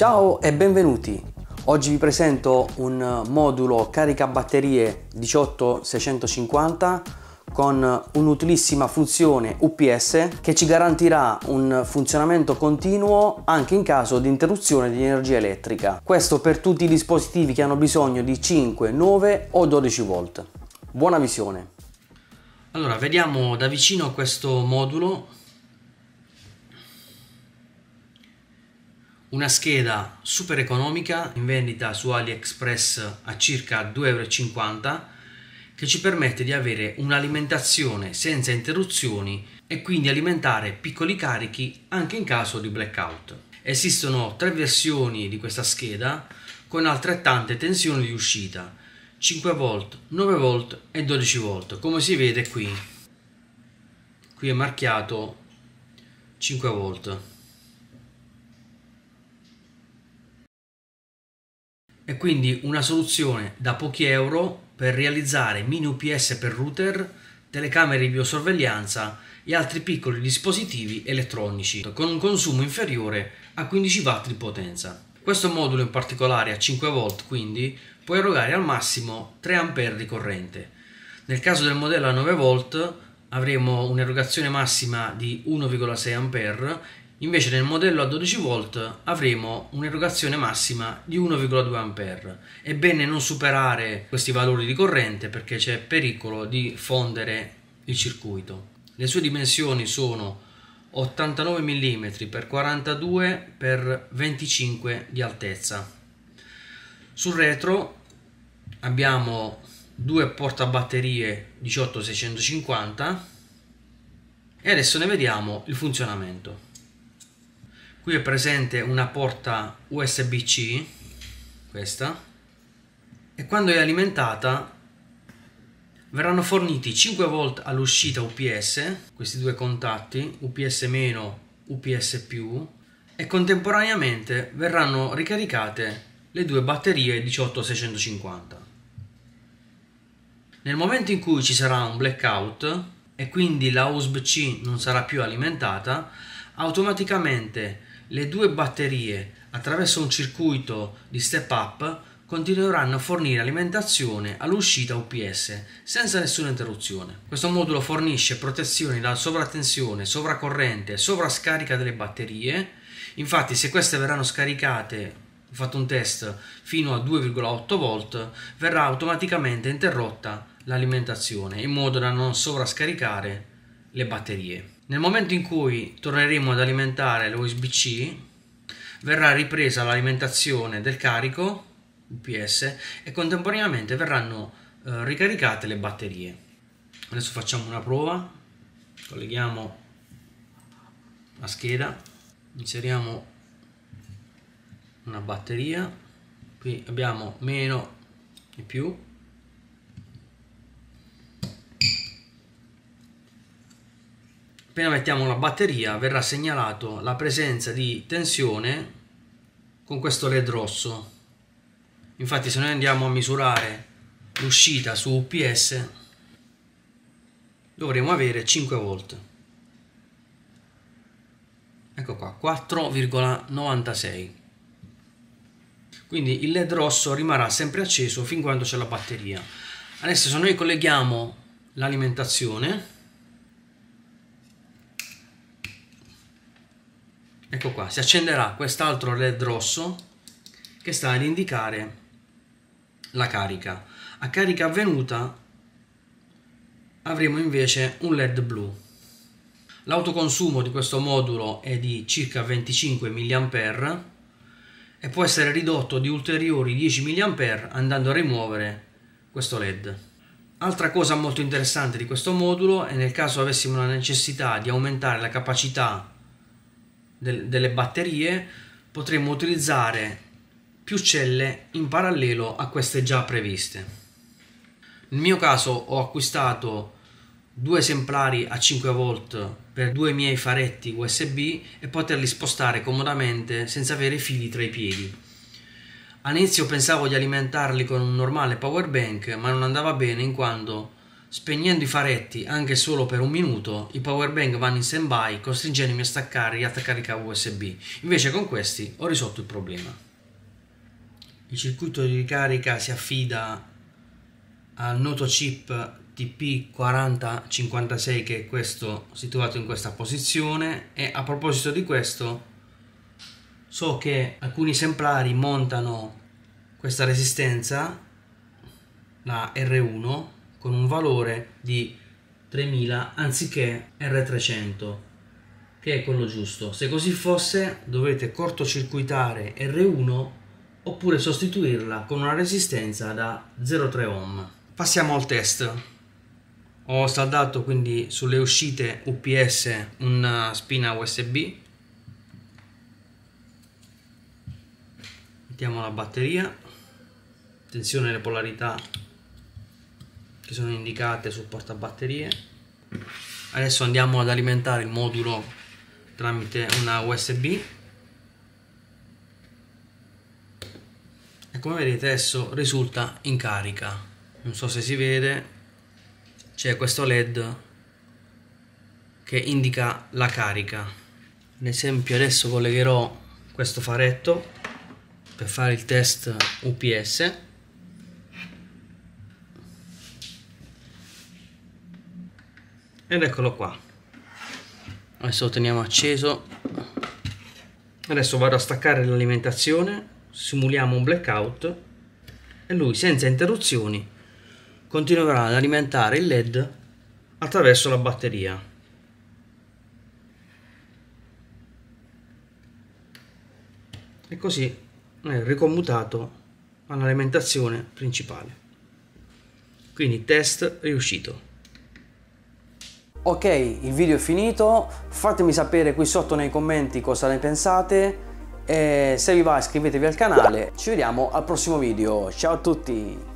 Ciao e benvenuti! Oggi vi presento un modulo carica batterie 18650 con un'utilissima funzione UPS che ci garantirà un funzionamento continuo anche in caso di interruzione di energia elettrica. Questo per tutti i dispositivi che hanno bisogno di 5, 9 o 12 volt. Buona visione! Allora, vediamo da vicino questo modulo Una scheda super economica in vendita su AliExpress a circa 2,50€ che ci permette di avere un'alimentazione senza interruzioni e quindi alimentare piccoli carichi anche in caso di blackout. Esistono tre versioni di questa scheda con altrettante tensioni di uscita 5V, 9V e 12V come si vede qui qui è marchiato 5V e quindi una soluzione da pochi euro per realizzare mini UPS per router, telecamere di biosorveglianza e altri piccoli dispositivi elettronici con un consumo inferiore a 15 watt di potenza. Questo modulo in particolare a 5 volt quindi può erogare al massimo 3 A di corrente. Nel caso del modello a 9 volt avremo un'erogazione massima di 1,6 A Invece nel modello a 12V avremo un'erogazione massima di 1,2 A. È bene non superare questi valori di corrente perché c'è pericolo di fondere il circuito. Le sue dimensioni sono 89 mm x 42 x 25 di altezza. Sul retro abbiamo due portabatterie 18650 e adesso ne vediamo il funzionamento qui è presente una porta USB-C questa e quando è alimentata verranno forniti 5 volt all'uscita UPS questi due contatti UPS UPS e contemporaneamente verranno ricaricate le due batterie 18650 nel momento in cui ci sarà un blackout e quindi la USB-C non sarà più alimentata automaticamente le due batterie attraverso un circuito di step up continueranno a fornire alimentazione all'uscita UPS senza nessuna interruzione. Questo modulo fornisce protezioni da sovratensione, sovracorrente e sovrascarica delle batterie. Infatti, se queste verranno scaricate, ho fatto un test fino a 2,8 volt, verrà automaticamente interrotta l'alimentazione in modo da non sovrascaricare le batterie. Nel momento in cui torneremo ad alimentare l'USB-C verrà ripresa l'alimentazione del carico UPS e contemporaneamente verranno eh, ricaricate le batterie. Adesso facciamo una prova, colleghiamo la scheda, inseriamo una batteria, qui abbiamo meno e più appena mettiamo la batteria verrà segnalato la presenza di tensione con questo led rosso infatti se noi andiamo a misurare l'uscita su UPS dovremo avere 5 volt ecco qua 4,96 quindi il led rosso rimarrà sempre acceso fin quando c'è la batteria adesso se noi colleghiamo l'alimentazione ecco qua, si accenderà quest'altro led rosso che sta ad indicare la carica. A carica avvenuta avremo invece un led blu. L'autoconsumo di questo modulo è di circa 25 mAh e può essere ridotto di ulteriori 10 mAh andando a rimuovere questo led. Altra cosa molto interessante di questo modulo è nel caso avessimo la necessità di aumentare la capacità del, delle batterie potremmo utilizzare più celle in parallelo a queste già previste. Nel mio caso ho acquistato due esemplari a 5V per due miei faretti USB e poterli spostare comodamente senza avere fili tra i piedi. All'inizio pensavo di alimentarli con un normale power bank, ma non andava bene in quanto Spegnendo i faretti anche solo per un minuto, i power bank vanno in stand by costringendomi a staccare gli attacarica USB. Invece con questi ho risolto il problema. Il circuito di ricarica si affida al noto chip TP4056 che è questo situato in questa posizione e a proposito di questo so che alcuni esemplari montano questa resistenza la R1 con un valore di 3000 anziché R300 che è quello giusto. Se così fosse dovete cortocircuitare R1 oppure sostituirla con una resistenza da 0,3 ohm. Passiamo al test. Ho saldato quindi sulle uscite UPS una uh, spina USB. Mettiamo la batteria. Attenzione alle polarità che sono indicate sul portabatterie adesso andiamo ad alimentare il modulo tramite una usb e come vedete adesso risulta in carica non so se si vede c'è questo led che indica la carica ad esempio adesso collegherò questo faretto per fare il test UPS ed eccolo qua adesso lo teniamo acceso adesso vado a staccare l'alimentazione simuliamo un blackout e lui senza interruzioni continuerà ad alimentare il led attraverso la batteria e così è ricommutato all'alimentazione principale quindi test riuscito Ok, il video è finito, fatemi sapere qui sotto nei commenti cosa ne pensate e se vi va iscrivetevi al canale, ci vediamo al prossimo video, ciao a tutti!